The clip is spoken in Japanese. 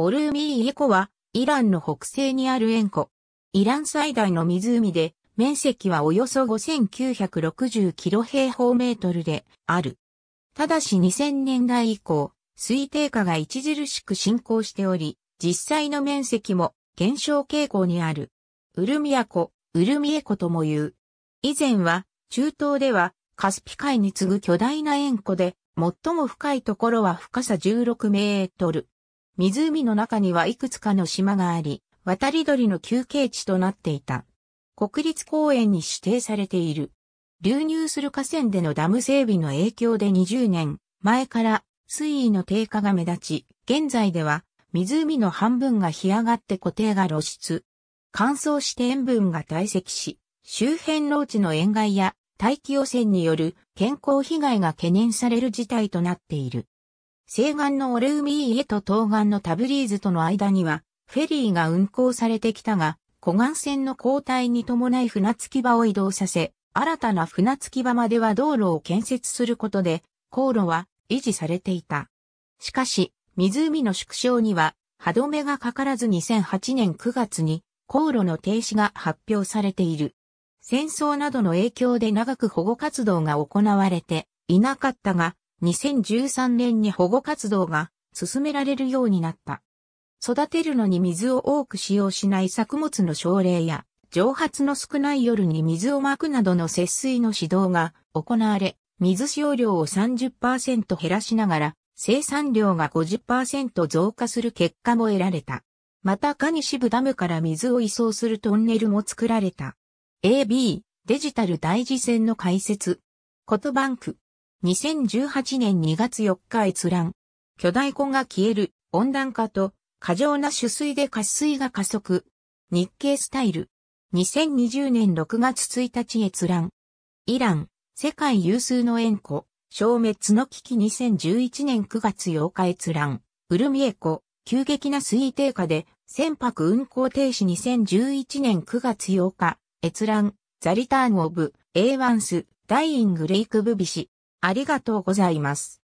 オルーミーエ湖は、イランの北西にある塩湖。イラン最大の湖で、面積はおよそ5960キロ平方メートルである。ただし2000年代以降、水定化が著しく進行しており、実際の面積も減少傾向にある。ウルミア湖、ウルミエ湖とも言う。以前は、中東では、カスピ海に次ぐ巨大な塩湖で、最も深いところは深さ16メートル。湖の中にはいくつかの島があり、渡り鳥の休憩地となっていた。国立公園に指定されている。流入する河川でのダム整備の影響で20年前から水位の低下が目立ち、現在では湖の半分が干上がって固定が露出。乾燥して塩分が堆積し、周辺農地の塩害や大気汚染による健康被害が懸念される事態となっている。西岸のオレウミーへと東岸のタブリーズとの間には、フェリーが運航されてきたが、湖岸線の交代に伴い船着き場を移動させ、新たな船着き場までは道路を建設することで、航路は維持されていた。しかし、湖の縮小には歯止めがかからず2008年9月に航路の停止が発表されている。戦争などの影響で長く保護活動が行われていなかったが、2013年に保護活動が進められるようになった。育てるのに水を多く使用しない作物の奨励や、蒸発の少ない夜に水をまくなどの節水の指導が行われ、水使用量を30%減らしながら、生産量が50%増加する結果も得られた。また、カニ支部ダムから水を移送するトンネルも作られた。AB、デジタル大事線の解説。コトバンク。2018年2月4日閲覧。巨大湖が消える温暖化と過剰な取水で渇水が加速。日経スタイル。2020年6月1日閲覧。イラン、世界有数の塩湖、消滅の危機2011年9月8日閲覧。ウルミエ湖、急激な水位低下で船舶運航停止2011年9月8日、閲覧、ザリターンオブ、A1 ス、ダイイングレイクブビシ。ありがとうございます。